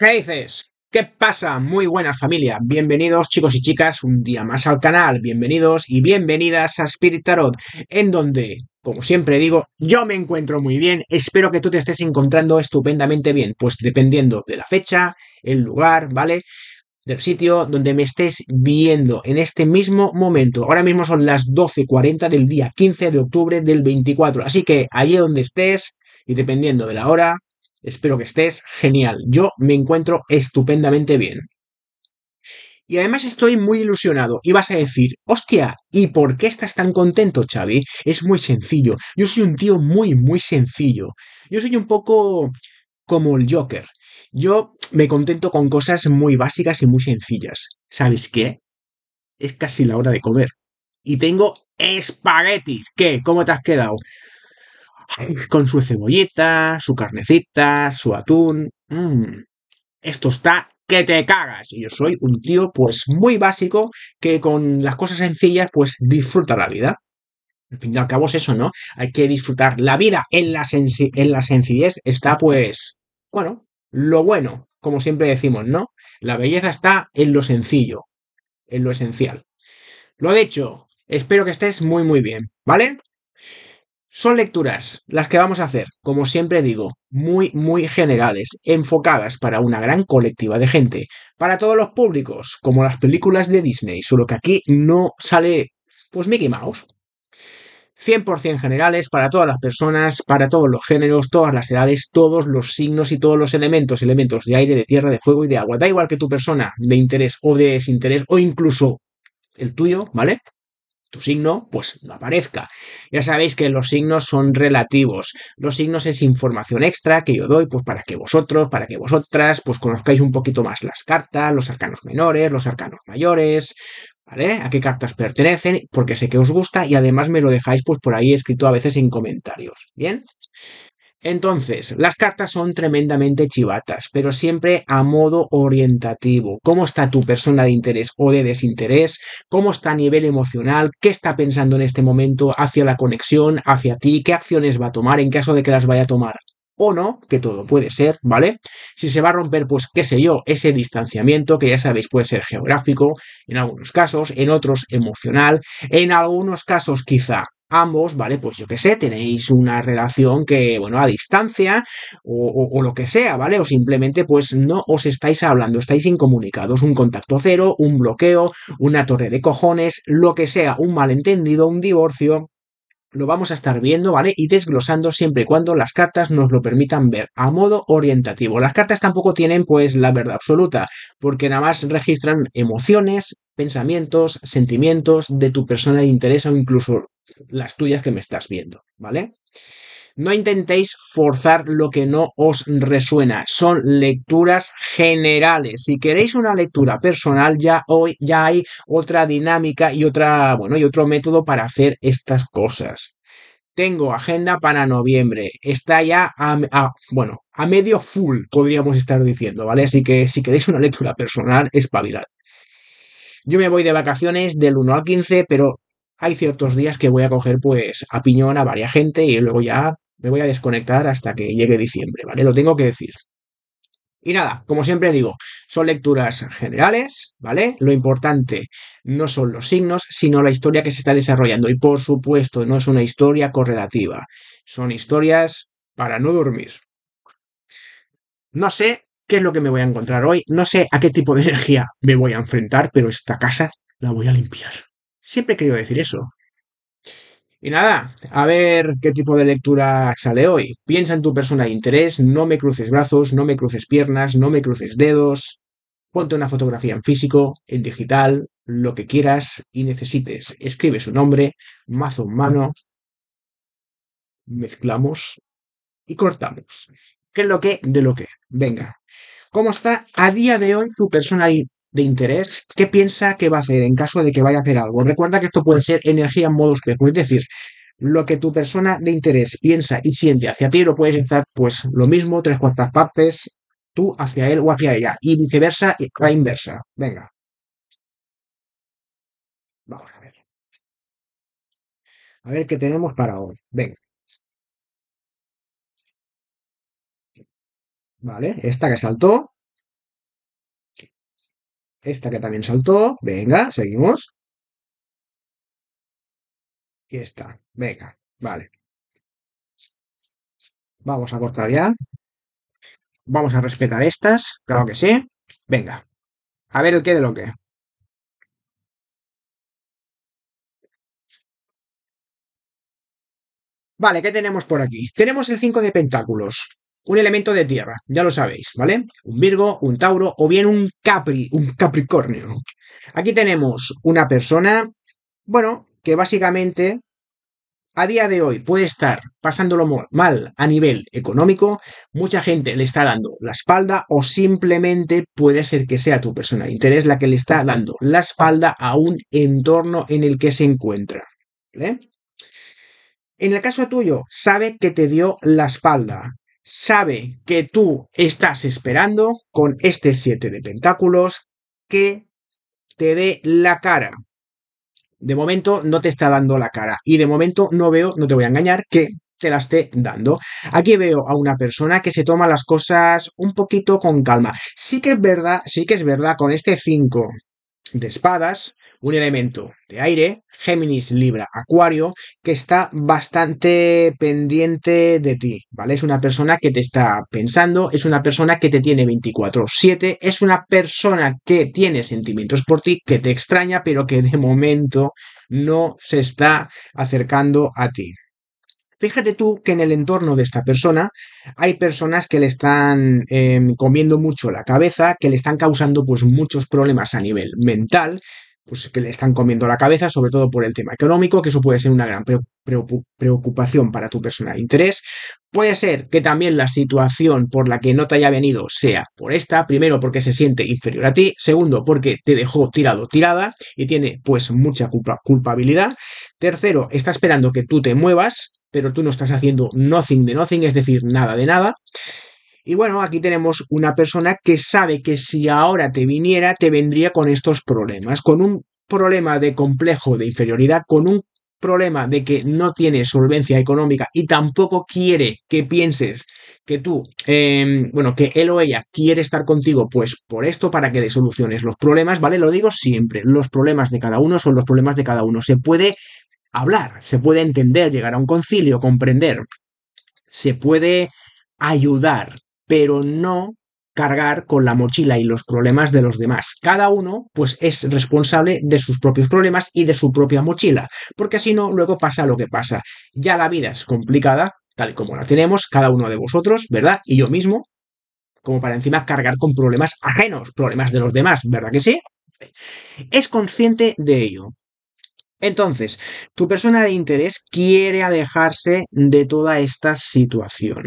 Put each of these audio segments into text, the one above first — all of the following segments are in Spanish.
¿Qué dices? ¿Qué pasa? Muy buenas familia, bienvenidos chicos y chicas un día más al canal, bienvenidos y bienvenidas a Spirit Tarot, en donde, como siempre digo, yo me encuentro muy bien, espero que tú te estés encontrando estupendamente bien, pues dependiendo de la fecha, el lugar, ¿vale? del sitio donde me estés viendo en este mismo momento. Ahora mismo son las 12.40 del día 15 de octubre del 24. Así que allí donde estés y dependiendo de la hora, Espero que estés genial. Yo me encuentro estupendamente bien. Y además estoy muy ilusionado. Y vas a decir, hostia, ¿y por qué estás tan contento, Xavi? Es muy sencillo. Yo soy un tío muy, muy sencillo. Yo soy un poco como el Joker. Yo me contento con cosas muy básicas y muy sencillas. ¿Sabes qué? Es casi la hora de comer. Y tengo espaguetis. ¿Qué? ¿Cómo te has quedado? con su cebollita, su carnecita, su atún. Mm, esto está que te cagas. Y yo soy un tío pues muy básico que con las cosas sencillas pues disfruta la vida. Al fin y al cabo es eso, ¿no? Hay que disfrutar la vida en la, en la sencillez. Está pues, bueno, lo bueno, como siempre decimos, ¿no? La belleza está en lo sencillo, en lo esencial. Lo he dicho, espero que estés muy muy bien, ¿vale? Son lecturas, las que vamos a hacer, como siempre digo, muy, muy generales, enfocadas para una gran colectiva de gente, para todos los públicos, como las películas de Disney, solo que aquí no sale, pues Mickey Mouse. 100% generales para todas las personas, para todos los géneros, todas las edades, todos los signos y todos los elementos, elementos de aire, de tierra, de fuego y de agua. Da igual que tu persona de interés o de desinterés o incluso el tuyo, ¿vale? tu signo, pues no aparezca. Ya sabéis que los signos son relativos. Los signos es información extra que yo doy, pues para que vosotros, para que vosotras, pues conozcáis un poquito más las cartas, los arcanos menores, los arcanos mayores, ¿vale? A qué cartas pertenecen, porque sé que os gusta y además me lo dejáis pues por ahí escrito a veces en comentarios, ¿bien? Entonces, las cartas son tremendamente chivatas, pero siempre a modo orientativo. ¿Cómo está tu persona de interés o de desinterés? ¿Cómo está a nivel emocional? ¿Qué está pensando en este momento hacia la conexión, hacia ti? ¿Qué acciones va a tomar en caso de que las vaya a tomar? o no, que todo puede ser, ¿vale? Si se va a romper, pues qué sé yo, ese distanciamiento, que ya sabéis puede ser geográfico, en algunos casos, en otros emocional, en algunos casos quizá ambos, ¿vale? Pues yo qué sé, tenéis una relación que, bueno, a distancia o, lo que sea, ¿vale? O simplemente pues no os estáis hablando, estáis incomunicados, un contacto cero, un bloqueo, una torre de cojones, lo que sea, un malentendido, un divorcio. Lo vamos a estar viendo, ¿vale? Y desglosando siempre y cuando las cartas nos lo permitan ver a modo orientativo. Las cartas tampoco tienen pues la verdad absoluta, porque nada más registran emociones, pensamientos, sentimientos de tu persona de interés o incluso las tuyas que me estás viendo, ¿vale? No intentéis forzar lo que no os resuena. Son lecturas generales. Si queréis una lectura personal, ya hoy ya hay otra dinámica y otra, bueno, y otro método para hacer estas cosas. Tengo agenda para noviembre. Está ya a, bueno, a medio full, podríamos estar diciendo, ¿vale? Así que si queréis una lectura personal, espabilad. Yo me voy de vacaciones del 1 al 15, pero hay ciertos días que voy a coger pues a piñón a varias gente y luego ya me voy a desconectar hasta que llegue diciembre, ¿vale? Lo tengo que decir. Y nada, como siempre digo, son lecturas generales, ¿vale? Lo importante no son los signos, sino la historia que se está desarrollando. Y por supuesto, no es una historia correlativa. Son historias para no dormir. No sé qué es lo que me voy a encontrar hoy, no sé a qué tipo de energía me voy a enfrentar, pero esta casa la voy a limpiar. Siempre he querido decir eso. Y nada, a ver qué tipo de lectura sale hoy. Piensa en tu persona de interés, no me cruces brazos, no me cruces piernas, no me cruces dedos. Ponte una fotografía en físico, en digital, lo que quieras y necesites. Escribe su nombre, mazo en mano, mezclamos y cortamos. ¿Qué es lo que de lo que? Venga. ¿Cómo está a día de hoy tu persona de interés, ¿qué piensa que va a hacer en caso de que vaya a hacer algo? Recuerda que esto puede ser energía en modo espejo, es decir, lo que tu persona de interés piensa y siente hacia ti lo puedes estar pues lo mismo, tres cuartas partes, tú hacia él o hacia ella, y viceversa, y la inversa. Venga. Vamos a ver. A ver qué tenemos para hoy. Venga. Vale, esta que saltó, esta que también saltó. Venga, seguimos. Y esta. Venga, vale. Vamos a cortar ya. Vamos a respetar estas. Claro que sí. Venga. A ver el qué de lo que. Vale, ¿qué tenemos por aquí? Tenemos el 5 de pentáculos un elemento de tierra, ya lo sabéis, ¿vale? Un Virgo, un Tauro o bien un Capri, un Capricornio. Aquí tenemos una persona, bueno, que básicamente a día de hoy puede estar pasándolo mal a nivel económico, mucha gente le está dando la espalda o simplemente puede ser que sea tu persona de interés la que le está dando la espalda a un entorno en el que se encuentra. En el caso tuyo, sabe que te dio la espalda, sabe que tú estás esperando con este 7 de pentáculos que te dé la cara. De momento no te está dando la cara y de momento no veo, no te voy a engañar, que te la esté dando. Aquí veo a una persona que se toma las cosas un poquito con calma. Sí que es verdad, sí que es verdad, con este 5 de espadas, un elemento de aire, Géminis, Libra, Acuario, que está bastante pendiente de ti, ¿vale? Es una persona que te está pensando, es una persona que te tiene 24/7, es una persona que tiene sentimientos por ti, que te extraña, pero que de momento no se está acercando a ti. Fíjate tú que en el entorno de esta persona hay personas que le están em, comiendo mucho la cabeza, que le están causando pues muchos problemas a nivel mental, pues que le están comiendo la cabeza, sobre todo por el tema económico, que eso puede ser una gran preocupación para tu personal interés. Puede ser que también la situación por la que no te haya venido sea por esta, primero porque se siente inferior a ti, segundo porque te dejó tirado tirada y tiene pues mucha culpa culpabilidad, tercero está esperando que tú te muevas, pero tú no estás haciendo nothing de nothing, es decir, nada de nada. Y bueno, aquí tenemos una persona que sabe que si ahora te viniera, te vendría con estos problemas, con un problema de complejo de inferioridad, con un problema de que no tiene solvencia económica y tampoco quiere que pienses que tú, em, bueno, que él o ella quiere estar contigo, pues por esto, para que le soluciones los problemas, ¿vale? Lo digo siempre, los problemas de cada uno son los problemas de cada uno. Se puede hablar, se puede entender, llegar a un concilio, comprender, se puede ayudar, pero no cargar con la mochila y los problemas de los demás. Cada uno pues es responsable de sus propios problemas y de su propia mochila, porque si no luego pasa lo que pasa. Ya la vida es complicada, tal como la tenemos, cada uno de vosotros, ¿verdad? Y yo mismo, como para encima cargar con problemas ajenos, problemas de los demás, ¿verdad que sí? Es consciente de ello. Entonces, tu persona de interés quiere alejarse de toda esta situación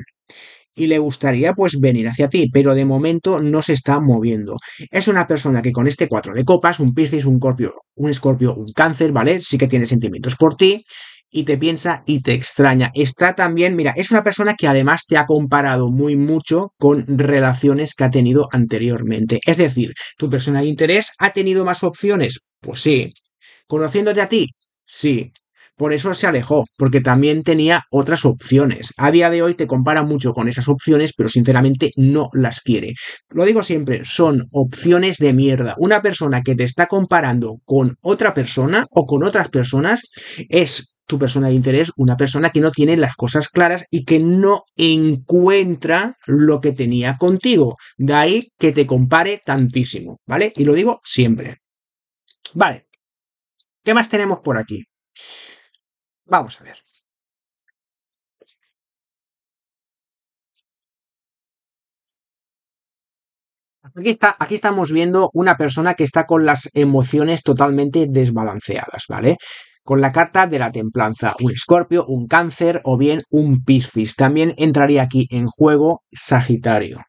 y le gustaría pues venir hacia ti, pero de momento no se está moviendo. Es una persona que con este cuatro de copas, un Piscis, un Scorpio, un Escorpio, un Cáncer, ¿vale? Sí que tiene sentimientos por ti y te piensa y te extraña. Está también, mira, es una persona que además te ha comparado muy mucho con relaciones que ha tenido anteriormente. Es decir, tu persona de interés ha tenido más opciones, pues sí. Conociéndote a ti, sí. Por eso se alejó, porque también tenía otras opciones. A día de hoy te compara mucho con esas opciones, pero sinceramente no las quiere. Lo digo siempre, son opciones de mierda. Una persona que te está comparando con otra persona o con otras personas es tu persona de interés, una persona que no tiene las cosas claras y que no encuentra lo que tenía contigo. De ahí que te compare tantísimo, ¿vale? Y lo digo siempre. Vale. ¿Qué más tenemos por aquí? Vamos a ver. Aquí, estamos viendo una persona que está con las emociones totalmente desbalanceadas, ¿vale? Con la carta de la templanza, un escorpio, un cáncer o bien un piscis. También entraría aquí en juego Sagitario.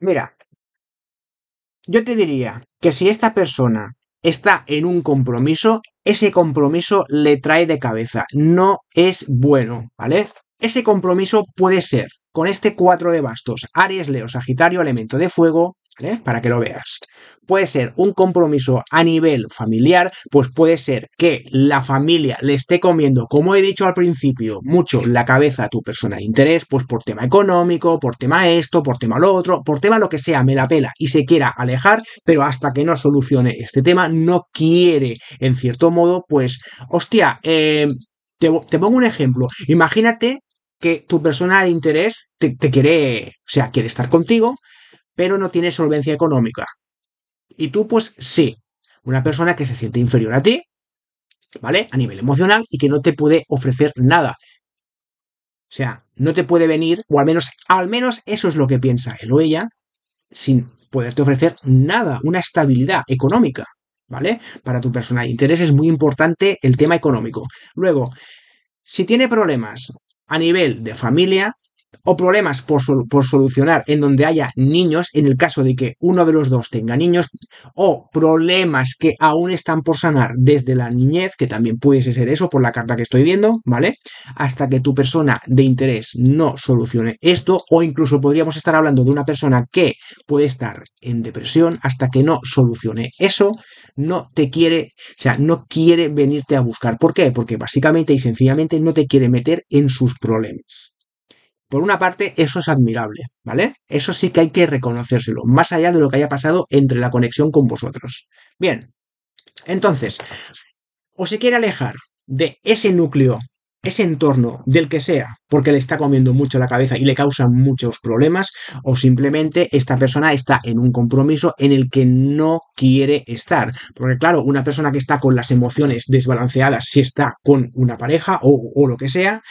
Mira, yo te diría que si esta persona está en un compromiso, ese compromiso le trae de cabeza, no es bueno, ¿vale? Ese compromiso puede ser con este cuatro de bastos, Aries, Leo, Sagitario, elemento de fuego, ¿eh? para que lo veas. Puede ser un compromiso a nivel familiar, pues puede ser que la familia le esté comiendo, como he dicho al principio, mucho la cabeza a tu persona de interés, pues por tema económico, por tema esto, por tema lo otro, por tema lo que sea, me la pela y se quiera alejar, pero hasta que no solucione este tema, no quiere, en cierto modo, pues, hostia, eh, te, te pongo un ejemplo, imagínate que tu persona de interés te, quiere, o sea, quiere estar contigo, pero no tiene solvencia económica. Y tú, pues sí, una persona que se siente inferior a ti, ¿vale? A nivel emocional y que no te puede ofrecer nada. O sea, no te puede venir, o al menos, al menos eso es lo que piensa él o ella, sin poderte ofrecer nada, una estabilidad económica, ¿vale? Para tu persona de interés es muy importante el tema económico. Luego, si tiene problemas a nivel de familia, o problemas por, por, solucionar en donde haya niños, en el caso de que uno de los dos tenga niños, o problemas que aún están por sanar desde la niñez, que también puede ser eso por la carta que estoy viendo, ¿vale? Hasta que tu persona de interés no solucione esto, o incluso podríamos estar hablando de una persona que puede estar en depresión hasta que no solucione eso, no te quiere, o sea, no quiere venirte a buscar. ¿Por qué? Porque básicamente y sencillamente no te quiere meter en sus problemas. Por una parte, eso es admirable, ¿vale? Eso sí que hay que reconocérselo, más allá de lo que haya pasado entre la conexión con vosotros. Bien, entonces, o se quiere alejar de ese núcleo, ese entorno, del que sea, porque le está comiendo mucho la cabeza y le causa muchos problemas, o simplemente esta persona está en un compromiso en el que no quiere estar. Porque claro, una persona que está con las emociones desbalanceadas, si está con una pareja o, o lo que sea,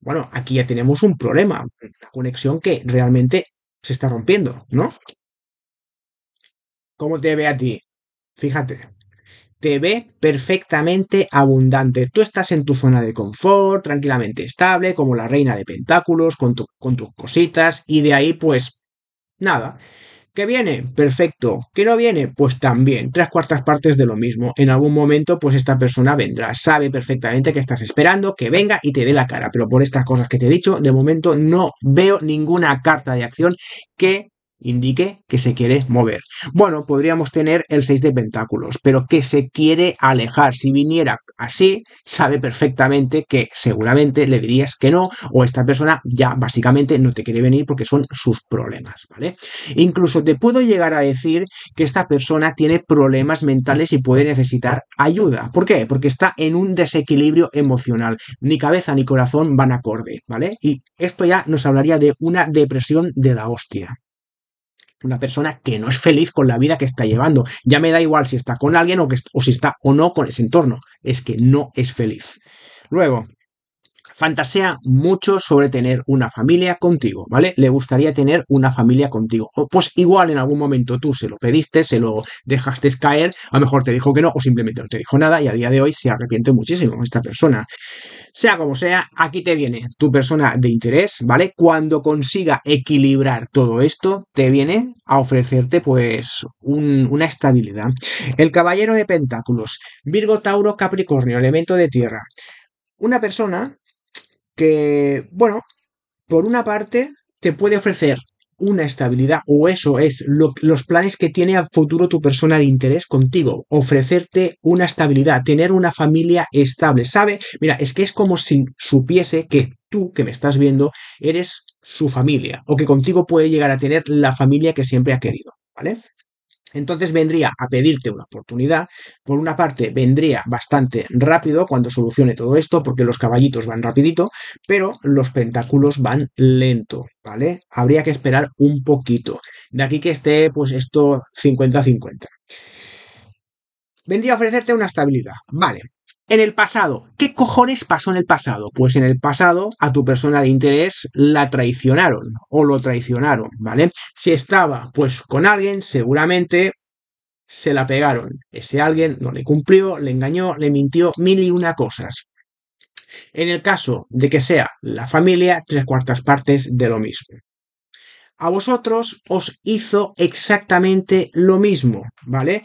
bueno, aquí ya tenemos un problema, una conexión que realmente se está rompiendo, ¿no? ¿Cómo te ve a ti? Fíjate, te ve perfectamente abundante. Tú estás en tu zona de confort, tranquilamente estable, como la reina de pentáculos, con, con tus cositas, y de ahí pues nada. ¿Qué viene? Perfecto. ¿Que no viene? Pues también. Tres cuartas partes de lo mismo. En algún momento, pues esta persona vendrá. Sabe perfectamente que estás esperando que venga y te dé la cara. Pero por estas cosas que te he dicho, de momento no veo ninguna carta de acción que indique que se quiere mover. Bueno, podríamos tener el 6 de pentáculos, pero que se quiere alejar. Si viniera así, sabe perfectamente que seguramente le dirías que no, o esta persona ya básicamente no te quiere venir porque son sus problemas, ¿vale? Incluso te puedo llegar a decir que esta persona tiene problemas mentales y puede necesitar ayuda. ¿Por qué? Porque está en un desequilibrio emocional. Ni cabeza ni corazón van acorde, ¿vale? Y esto ya nos hablaría de una depresión de la hostia una persona que no es feliz con la vida que está llevando. Ya me da igual si está con alguien o, si está o no con ese entorno. Es que no es feliz. Luego, fantasea mucho sobre tener una familia contigo, ¿vale? Le gustaría tener una familia contigo. pues igual en algún momento tú se lo pediste, se lo dejaste caer, a lo mejor te dijo que no o simplemente no te dijo nada y a día de hoy se arrepiente muchísimo esta persona. Sea como sea, aquí te viene tu persona de interés, ¿vale? Cuando consiga equilibrar todo esto, te viene a ofrecerte pues una estabilidad. El caballero de pentáculos, Virgo, Tauro, Capricornio, elemento de tierra. Una persona que, bueno, por una parte te puede ofrecer una estabilidad, o eso es los planes que tiene a futuro tu persona de interés contigo, ofrecerte una estabilidad, tener una familia estable, ¿sabe? Mira, es que es como si supiese que tú que me estás viendo eres su familia, o que contigo puede llegar a tener la familia que siempre ha querido, ¿vale? Entonces vendría a pedirte una oportunidad. Por una parte, vendría bastante rápido cuando solucione todo esto, porque los caballitos van rapidito, pero los pentáculos van lento, ¿vale? Habría que esperar un poquito. De aquí que esté, pues esto 50-50. Vendría a ofrecerte una estabilidad, ¿vale? En el pasado, ¿qué cojones pasó en el pasado? Pues en el pasado a tu persona de interés la traicionaron o lo traicionaron, ¿vale? Si estaba pues con alguien, seguramente se la pegaron. Ese alguien no le cumplió, le engañó, le mintió mil y una cosas. En el caso de que sea la familia, tres cuartas partes de lo mismo a vosotros os hizo exactamente lo mismo, ¿vale?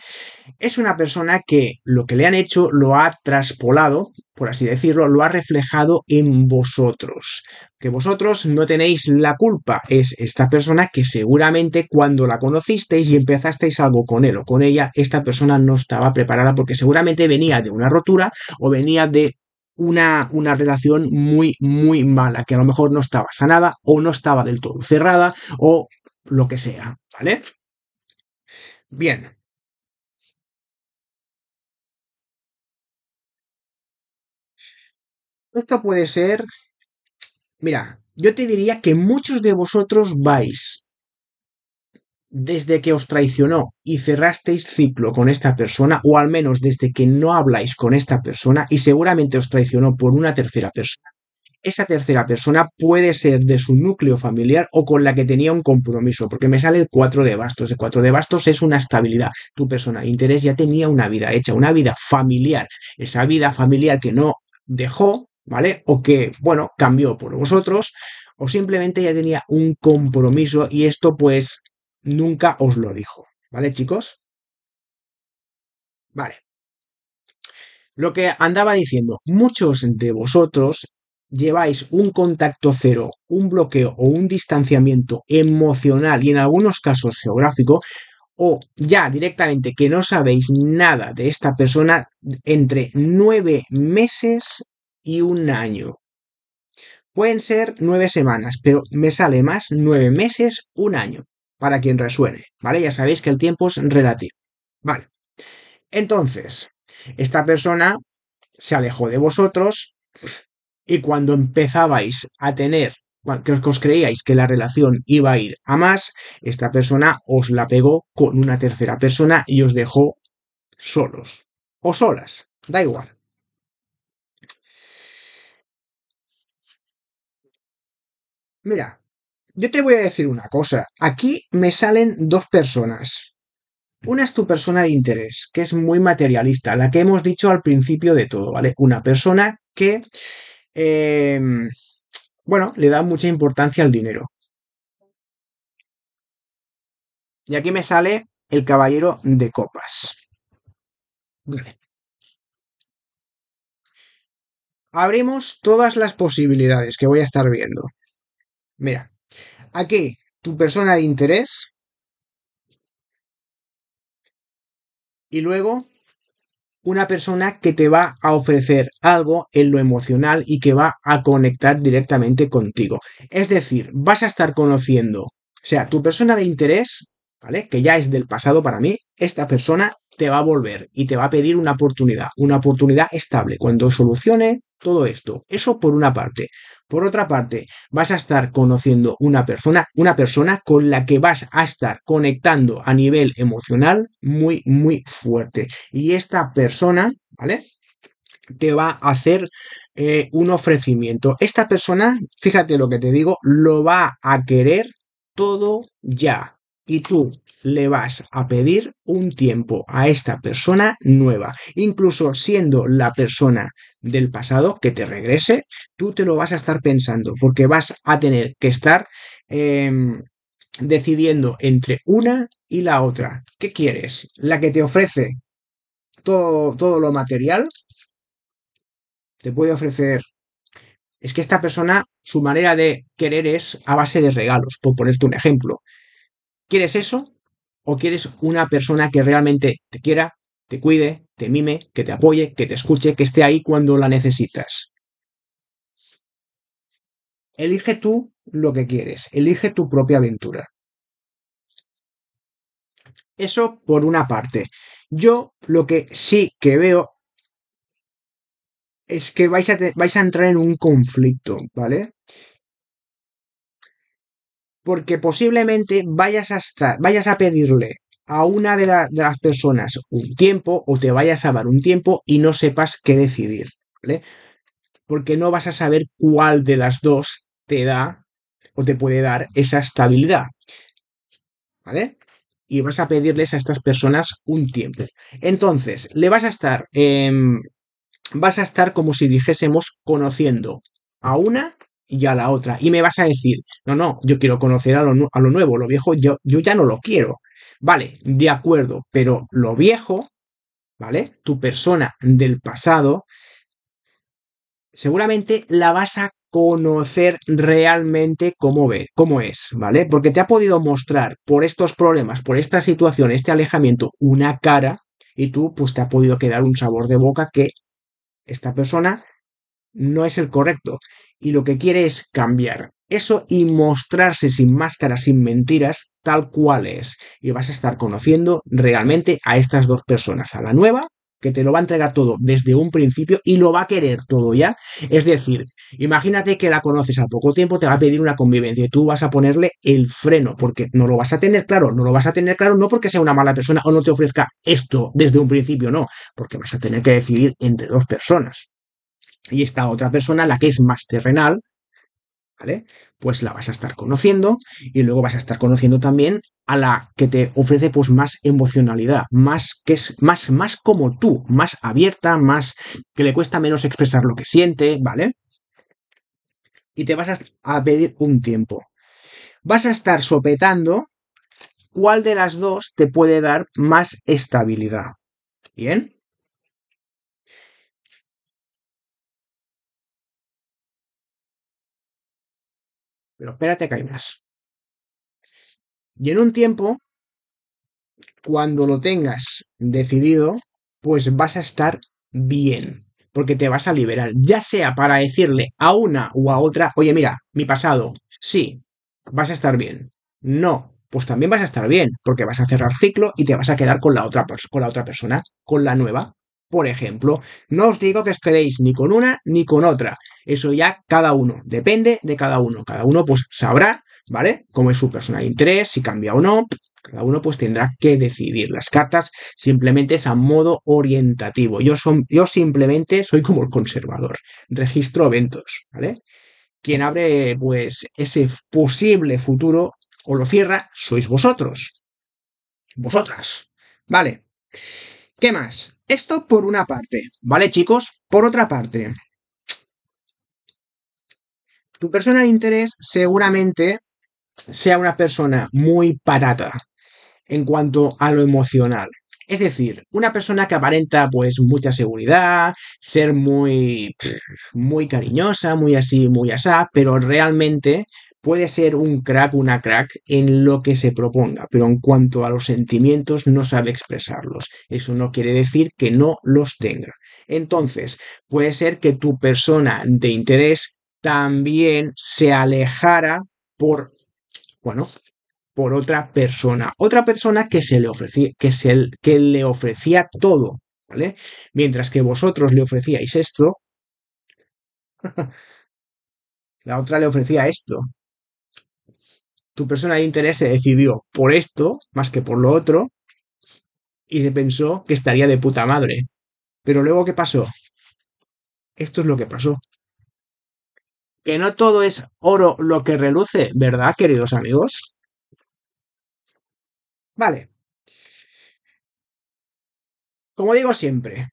Es una persona que lo que le han hecho lo ha traspolado, por así decirlo, lo ha reflejado en vosotros. Que vosotros no tenéis la culpa, es esta persona que seguramente cuando la conocisteis y empezasteis algo con él o con ella, esta persona no estaba preparada porque seguramente venía de una rotura o venía de una, relación muy, muy mala, que a lo mejor no estaba sanada o no estaba del todo cerrada o lo que sea, ¿vale? Bien. Esto puede ser... Mira, yo te diría que muchos de vosotros vais desde que os traicionó y cerrasteis ciclo con esta persona, o al menos desde que no habláis con esta persona y seguramente os traicionó por una tercera persona. Esa tercera persona puede ser de su núcleo familiar o con la que tenía un compromiso, porque me sale el 4 de bastos. El 4 de bastos es una estabilidad. Tu persona de interés ya tenía una vida hecha, una vida familiar. Esa vida familiar que no dejó, ¿vale? O que, bueno, cambió por vosotros, o simplemente ya tenía un compromiso y esto pues nunca os lo dijo. ¿Vale, chicos? Vale. Lo que andaba diciendo, muchos de vosotros lleváis un contacto cero, un bloqueo o un distanciamiento emocional y en algunos casos geográfico, o ya directamente que no sabéis nada de esta persona entre nueve meses y un año. Pueden ser nueve semanas, pero me sale más nueve meses, un año para quien resuene, ¿vale? Ya sabéis que el tiempo es relativo, ¿vale? Entonces, esta persona se alejó de vosotros y cuando empezabais a tener, que os creíais que la relación iba a ir a más, esta persona os la pegó con una tercera persona y os dejó solos o solas, da igual. Mira, yo te voy a decir una cosa. Aquí me salen dos personas. Una es tu persona de interés, que es muy materialista, la que hemos dicho al principio de todo, ¿vale? Una persona que, em, bueno, le da mucha importancia al dinero. Y aquí me sale el caballero de copas. Abrimos todas las posibilidades que voy a estar viendo. Mira, ¿A qué? Tu persona de interés. Y luego, una persona que te va a ofrecer algo en lo emocional y que va a conectar directamente contigo. Es decir, vas a estar conociendo, o sea, tu persona de interés que ya es del pasado para mí, esta persona te va a volver y te va a pedir una oportunidad, una oportunidad estable, cuando solucione todo esto. Eso por una parte. Por otra parte, vas a estar conociendo una persona, una persona con la que vas a estar conectando a nivel emocional muy, muy fuerte. Y esta persona, ¿vale? Te va a hacer eh, un ofrecimiento. Esta persona, fíjate lo que te digo, lo va a querer todo ya y tú le vas a pedir un tiempo a esta persona nueva, incluso siendo la persona del pasado que te regrese, tú te lo vas a estar pensando porque vas a tener que estar em, decidiendo entre una y la otra. ¿Qué quieres? ¿La que te ofrece todo, todo lo material? Te puede ofrecer es que esta persona, su manera de querer es a base de regalos, por ponerte un ejemplo. ¿Quieres eso? ¿O quieres una persona que realmente te quiera, te cuide, te mime, que te apoye, que te escuche, que esté ahí cuando la necesitas? Elige tú lo que quieres, elige tu propia aventura. Eso por una parte. Yo lo que sí que veo es que vais a, vais a entrar en un conflicto, ¿vale? porque posiblemente vayas a, vayas a pedirle a una de, las personas un tiempo o te vayas a dar un tiempo y no sepas qué decidir, ¿vale? Porque no vas a saber cuál de las dos te da o te puede dar esa estabilidad, ¿vale? Y vas a pedirles a estas personas un tiempo. Entonces, le vas a estar, em, vas a estar como si dijésemos conociendo a una y a la otra. Y me vas a decir, no, no, yo quiero conocer a lo, a lo nuevo, lo viejo yo, yo ya no lo quiero. Vale, de acuerdo, pero lo viejo, ¿vale? Tu persona del pasado, seguramente la vas a conocer realmente cómo ve, cómo es, ¿vale? Porque te ha podido mostrar por estos problemas, por esta situación, este alejamiento, una cara y tú pues te ha podido quedar un sabor de boca que esta persona no es el correcto y lo que quiere es cambiar. Eso y mostrarse sin máscaras, sin mentiras, tal cual es. Y vas a estar conociendo realmente a estas dos personas, a la nueva, que te lo va a entregar todo desde un principio y lo va a querer todo ya. Es decir, imagínate que la conoces al poco tiempo, te va a pedir una convivencia y tú vas a ponerle el freno, porque no lo vas a tener claro, no lo vas a tener claro, no porque sea una mala persona o no te ofrezca esto desde un principio, no, porque vas a tener que decidir entre dos personas. Y esta otra persona, la que es más terrenal, ¿vale? Pues la vas a estar conociendo y luego vas a estar conociendo también a la que te ofrece pues más emocionalidad, más que es más más como tú, más abierta, más que le cuesta menos expresar lo que siente, ¿vale? Y te vas a, a pedir un tiempo. Vas a estar sopetando cuál de las dos te puede dar más estabilidad. ¿Bien? Pero espérate que hay más. Y en un tiempo, cuando lo tengas decidido, pues vas a estar bien, porque te vas a liberar, ya sea para decirle a una u a otra, oye, mira, mi pasado, sí, vas a estar bien. No, pues también vas a estar bien, porque vas a cerrar ciclo y te vas a quedar con la otra, con la otra persona, con la nueva por ejemplo. No os digo que os quedéis ni con una ni con otra. Eso ya cada uno, depende de cada uno. Cada uno pues sabrá, ¿vale? Cómo es su personal interés, si cambia o no. Cada uno pues tendrá que decidir. Las cartas simplemente es a modo orientativo. Yo, son, yo simplemente soy como el conservador. Registro eventos, ¿vale? Quien abre pues ese posible futuro o lo cierra sois vosotros. Vosotras. ¿Vale? ¿Qué más? Esto por una parte, ¿vale chicos? Por otra parte, tu persona de interés seguramente sea una persona muy patata en cuanto a lo emocional. Es decir, una persona que aparenta pues mucha seguridad, ser muy muy cariñosa, muy así, muy asá, pero realmente puede ser un crack, una crack en lo que se proponga, pero en cuanto a los sentimientos no sabe expresarlos. Eso no quiere decir que no los tenga. Entonces, puede ser que tu persona de interés también se alejara por, bueno, por otra persona, otra persona que se le ofrecía, que, que le ofrecía todo, ¿vale? Mientras que vosotros le ofrecíais esto, la otra le ofrecía esto, tu persona de interés se decidió por esto más que por lo otro y se pensó que estaría de puta madre. Pero luego, ¿qué pasó? Esto es lo que pasó. Que no todo es oro lo que reluce, ¿verdad, queridos amigos? Vale. Como digo siempre,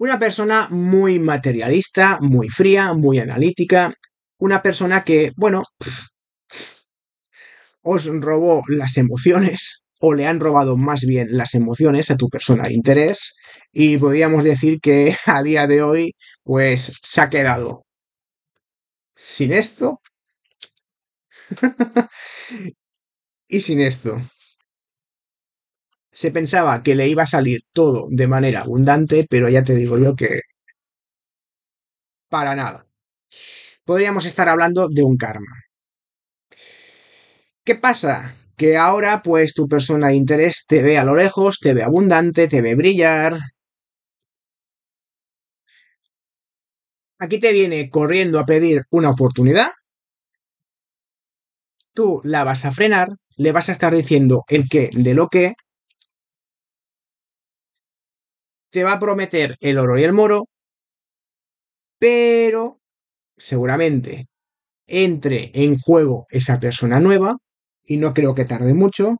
Una persona muy materialista, muy fría, muy analítica, una persona que, bueno, os robó las emociones, o le han robado más bien las emociones a tu persona de interés, y podríamos decir que a día de hoy, pues se ha quedado sin esto y sin esto se pensaba que le iba a salir todo de manera abundante, pero ya te digo yo que para nada. Podríamos estar hablando de un karma. ¿Qué pasa? Que ahora pues tu persona de interés te ve a lo lejos, te ve abundante, te ve brillar. Aquí te viene corriendo a pedir una oportunidad. Tú la vas a frenar, le vas a estar diciendo el qué de lo que, te va a prometer el oro y el moro, pero seguramente entre en juego esa persona nueva, y no creo que tarde mucho,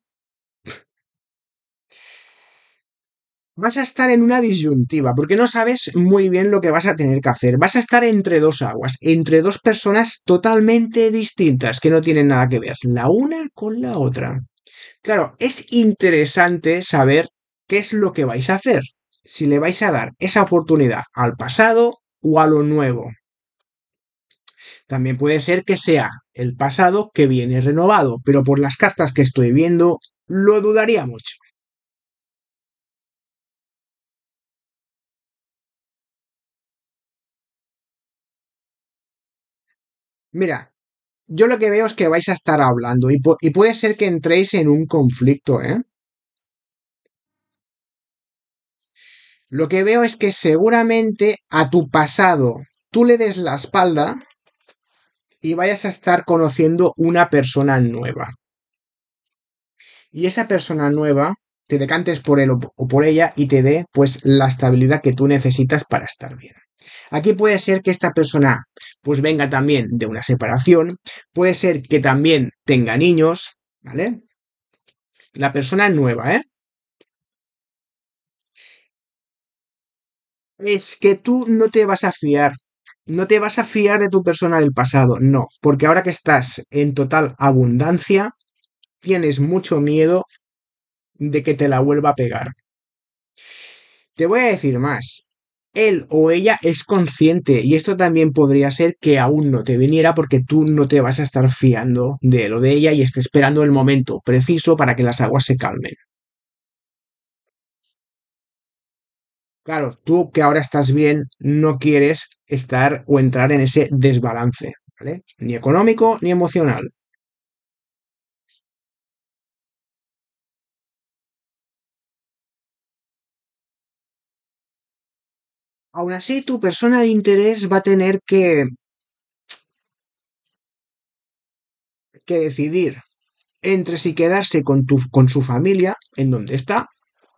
vas a estar en una disyuntiva, porque no sabes muy bien lo que vas a tener que hacer. Vas a estar entre dos aguas, entre dos personas totalmente distintas, que no tienen nada que ver la una con la otra. Claro, es interesante saber qué es lo que vais a hacer si le vais a dar esa oportunidad al pasado o a lo nuevo. También puede ser que sea el pasado que viene renovado, pero por las cartas que estoy viendo lo dudaría mucho. Mira, yo lo que veo es que vais a estar hablando y, puede ser que entréis en un conflicto, ¿eh? lo que veo es que seguramente a tu pasado tú le des la espalda y vayas a estar conociendo una persona nueva. Y esa persona nueva te decantes por él o por ella y te dé pues la estabilidad que tú necesitas para estar bien. Aquí puede ser que esta persona pues venga también de una separación, puede ser que también tenga niños, ¿vale? La persona nueva, ¿eh? es que tú no te vas a fiar. No te vas a fiar de tu persona del pasado, no, porque ahora que estás en total abundancia, tienes mucho miedo de que te la vuelva a pegar. Te voy a decir más, él o ella es consciente y esto también podría ser que aún no te viniera porque tú no te vas a estar fiando de lo de ella y esté esperando el momento preciso para que las aguas se calmen. Claro, tú que ahora estás bien, no quieres estar o entrar en ese desbalance, ¿vale? Ni económico ni emocional. Aún así, tu persona de interés va a tener que, que decidir entre si quedarse con, tu, con su familia, en donde está,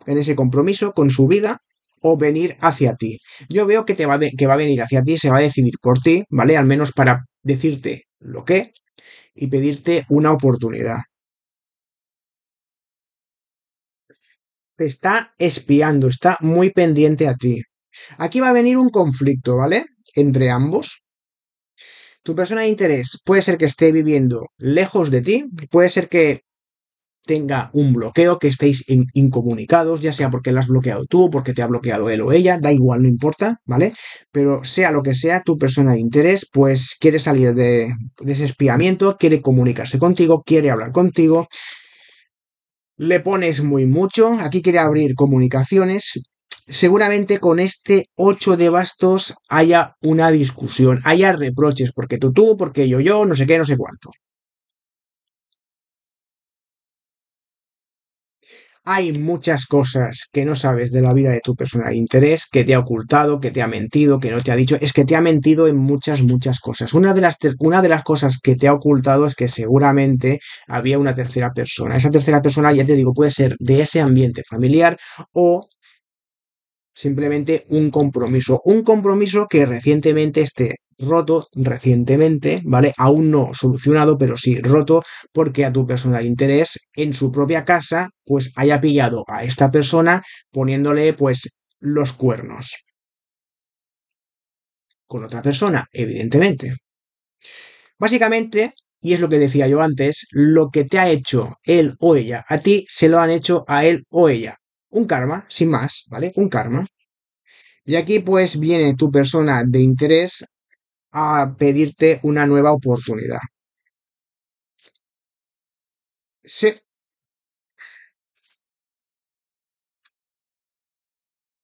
en ese compromiso, con su vida, o venir hacia ti. Yo veo que, te va, que va a venir hacia ti, se va a decidir por ti, ¿vale? Al menos para decirte lo que y pedirte una oportunidad. está espiando, está muy pendiente a ti. Aquí va a venir un conflicto, ¿vale? Entre ambos. Tu persona de interés puede ser que esté viviendo lejos de ti, puede ser que tenga un bloqueo, que estéis incomunicados, ya sea porque lo has bloqueado tú, porque te ha bloqueado él o ella, da igual, no importa, ¿vale? Pero sea lo que sea, tu persona de interés, pues quiere salir de, de ese espiamiento, quiere comunicarse contigo, quiere hablar contigo. Le pones muy mucho, aquí quiere abrir comunicaciones, seguramente con este 8 de bastos haya una discusión, haya reproches, porque tú, tú, porque yo, yo, no sé qué, no sé cuánto. Hay muchas cosas que no sabes de la vida de tu persona de interés, que te ha ocultado, que te ha mentido, que no te ha dicho. Es que te ha mentido en muchas, muchas cosas. Una de las, de las cosas que te ha ocultado es que seguramente había una tercera persona. Esa tercera persona, ya te digo, puede ser de ese ambiente familiar o simplemente un compromiso, un compromiso que recientemente esté roto, recientemente, ¿vale? Aún no solucionado, pero sí roto, porque a tu persona de interés en su propia casa, pues haya pillado a esta persona poniéndole, pues, los cuernos. Con otra persona, evidentemente. Básicamente, y es lo que decía yo antes, lo que te ha hecho él o ella, a ti se lo han hecho a él o ella un karma, sin más, ¿vale? Un karma. Y aquí pues viene tu persona de interés a pedirte una nueva oportunidad. Sí.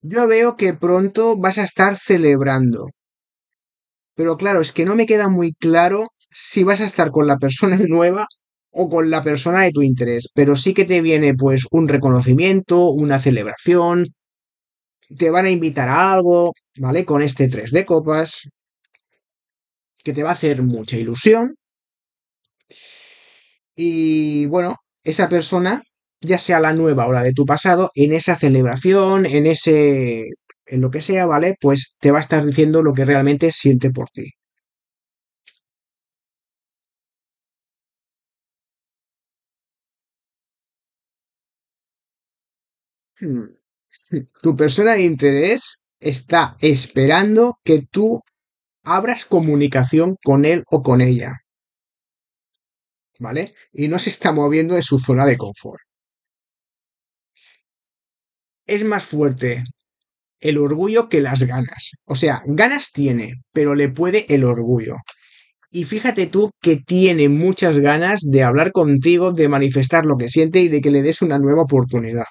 Yo veo que pronto vas a estar celebrando. Pero claro, es que no me queda muy claro si vas a estar con la persona nueva o con la persona de tu interés, pero sí que te viene pues un reconocimiento, una celebración, te van a invitar a algo, ¿vale? Con este 3 de copas, que te va a hacer mucha ilusión. Y bueno, esa persona, ya sea la nueva o la de tu pasado, en esa celebración, en ese, en lo que sea, ¿vale? Pues te va a estar diciendo lo que realmente siente por ti. Hmm. Tu persona de interés está esperando que tú abras comunicación con él o con ella. ¿Vale? Y no se está moviendo de su zona de confort. Es más fuerte el orgullo que las ganas. O sea, ganas tiene, pero le puede el orgullo. Y fíjate tú que tiene muchas ganas de hablar contigo, de manifestar lo que siente y de que le des una nueva oportunidad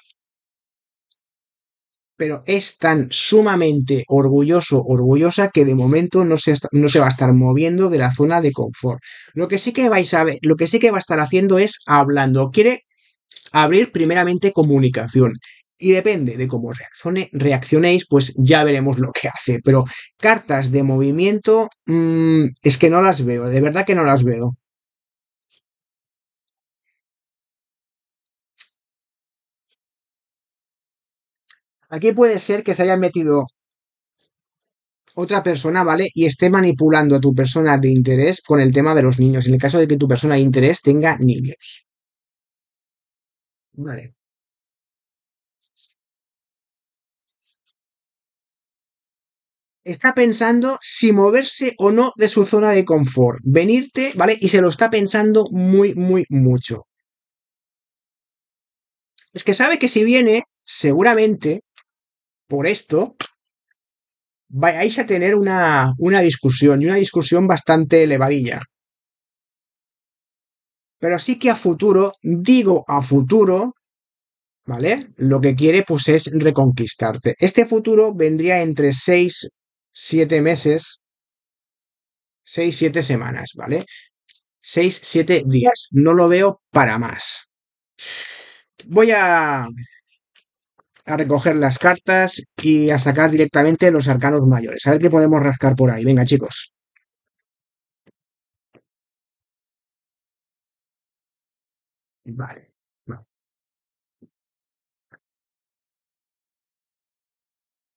pero es tan sumamente orgulloso, orgullosa, que de momento no se, no se va a estar moviendo de la zona de confort. Lo que sí que vais a ver, lo que sí que va a estar haciendo es hablando. Quiere abrir primeramente comunicación. Y depende de cómo reaccionéis, pues ya veremos lo que hace. Pero cartas de movimiento mm, es que no las veo, de verdad que no las veo. Aquí puede ser que se haya metido otra persona, ¿vale? Y esté manipulando a tu persona de interés con el tema de los niños, en el caso de que tu persona de interés tenga niños. Vale. Está pensando si moverse o no de su zona de confort, venirte, ¿vale? Y se lo está pensando muy, muy, mucho. Es que sabe que si viene, seguramente por esto vayáis a tener una, una discusión y una discusión bastante elevadilla. Pero sí que a futuro, digo a futuro, ¿vale? Lo que quiere pues es reconquistarte. Este futuro vendría entre 6, 7 meses, 6, 7 semanas, ¿vale? 6, 7 días. No lo veo para más. Voy a a recoger las cartas y a sacar directamente los arcanos mayores. A ver qué podemos rascar por ahí. Venga, chicos. Vale.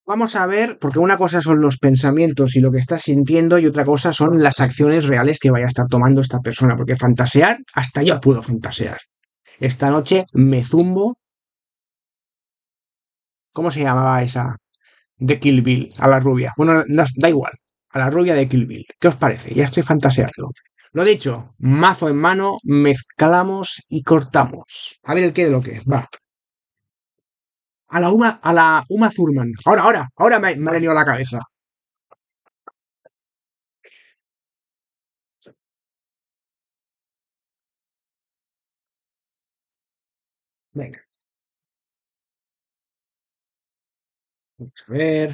Vamos a ver, porque una cosa son los pensamientos y lo que estás sintiendo y otra cosa son las acciones reales que vaya a estar tomando esta persona, porque fantasear, hasta yo puedo fantasear. Esta noche me zumbo ¿Cómo se llamaba esa? De Kill a la rubia. Bueno, da igual. A la rubia de Kill Bill. ¿Qué os parece? Ya estoy fantaseando. Lo dicho, mazo en mano, mezclamos y cortamos. A ver el qué de lo que. Va. A la Uma, a la Uma Thurman. Ahora, ahora, ahora me, me ha venido a la cabeza. Venga. Vamos A ver,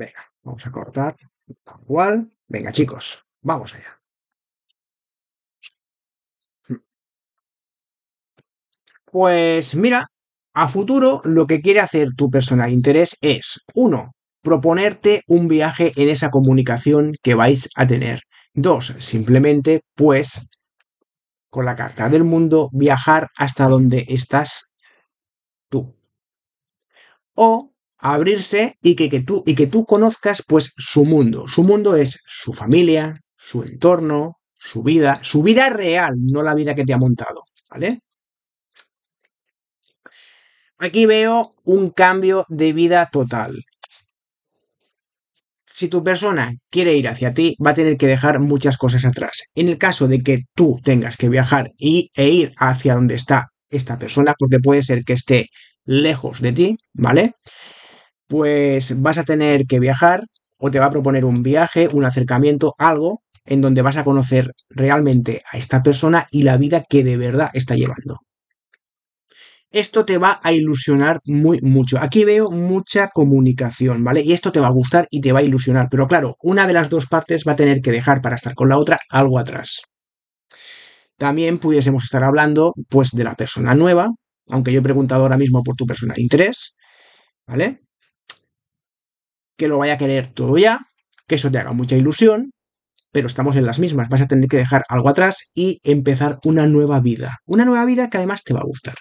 Venga, vamos a cortar tal cual. Venga, chicos, vamos allá. Mm. Pues mira, a futuro lo que quiere hacer tu personal de interés es, uno, proponerte un viaje en esa comunicación que vais a tener. Dos, simplemente, pues, con la carta del mundo, viajar hasta donde estás tú. O abrirse y que, tú, y que tú conozcas, pues, su mundo. Su mundo es su familia, su entorno, su vida, su vida real, no la vida que te ha montado, ¿vale? Aquí veo un cambio de vida total si tu persona quiere ir hacia ti, va a tener que dejar muchas cosas atrás. En el caso de que tú tengas que viajar y, e ir hacia donde está esta persona, porque puede ser que esté lejos de ti, ¿vale? Pues vas a tener que viajar o te va a proponer un viaje, un acercamiento, algo en donde vas a conocer realmente a esta persona y la vida que de verdad está llevando esto te va a ilusionar muy mucho. Aquí veo mucha comunicación, ¿vale? Y esto te va a gustar y te va a ilusionar. Pero claro, una de las dos partes va a tener que dejar para estar con la otra algo atrás. También pudiésemos estar hablando, pues, de la persona nueva, aunque yo he preguntado ahora mismo por tu persona interés, ¿vale? Que lo vaya a querer todo ya, que eso te haga mucha ilusión, pero estamos en las mismas. Vas a tener que dejar algo atrás y empezar una nueva vida. Una nueva vida que además te va a gustar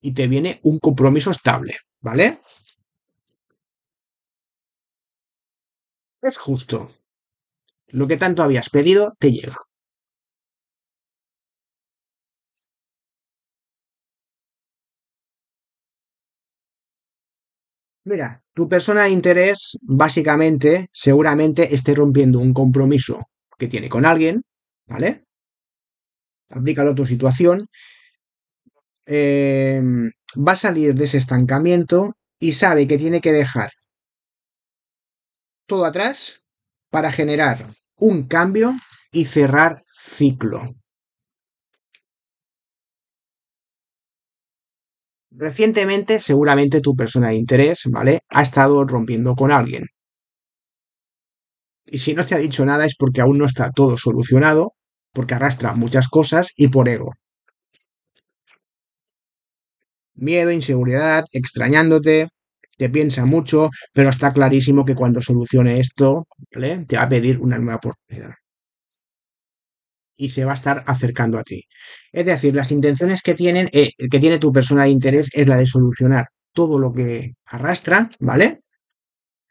y te viene un compromiso estable, ¿vale? Es justo. Lo que tanto habías pedido te llega. Mira, tu persona de interés básicamente seguramente esté rompiendo un compromiso que tiene con alguien, ¿vale? Aplícalo a tu situación eh, va a salir de ese estancamiento y sabe que tiene que dejar todo atrás para generar un cambio y cerrar ciclo. Recientemente, seguramente tu persona de interés, ¿vale? Ha estado rompiendo con alguien. Y si no te ha dicho nada es porque aún no está todo solucionado, porque arrastra muchas cosas y por ego miedo, inseguridad, extrañándote, te piensa mucho, pero está clarísimo que cuando solucione esto, ¿vale? te va a pedir una nueva oportunidad. Y se va a estar acercando a ti. Es decir, las intenciones que, tienen, eh, que tiene tu persona de interés es la de solucionar todo lo que arrastra, ¿vale?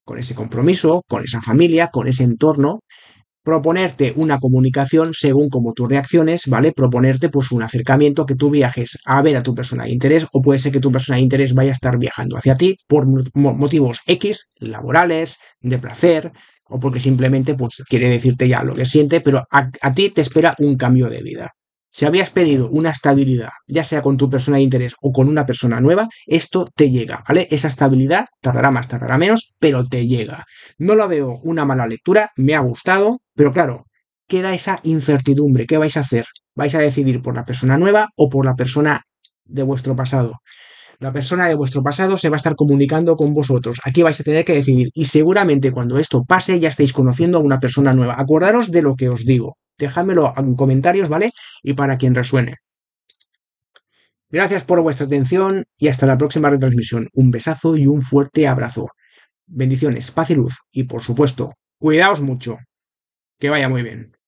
Con ese compromiso, con esa familia, con ese entorno, proponerte una comunicación según como tus reacciones, ¿vale? Proponerte pues un acercamiento que tú viajes a ver a tu persona de interés o puede ser que tu persona de interés vaya a estar viajando hacia ti por motivos X, laborales, de placer o porque simplemente pues quiere decirte ya lo que siente, pero a, a ti te espera un cambio de vida. Si habías pedido una estabilidad, ya sea con tu persona de interés o con una persona nueva, esto te llega, ¿vale? Esa estabilidad tardará más, tardará menos, pero te llega. No lo veo una mala lectura, me ha gustado, pero claro, queda esa incertidumbre. ¿Qué vais a hacer? ¿Vais a decidir por la persona nueva o por la persona de vuestro pasado? La persona de vuestro pasado se va a estar comunicando con vosotros. Aquí vais a tener que decidir. Y seguramente cuando esto pase ya estáis conociendo a una persona nueva. Acordaros de lo que os digo. Déjamelo en comentarios, ¿vale? Y para quien resuene. Gracias por vuestra atención y hasta la próxima retransmisión. Un besazo y un fuerte abrazo. Bendiciones, paz y luz. Y por supuesto, cuidaos mucho. Que vaya muy bien.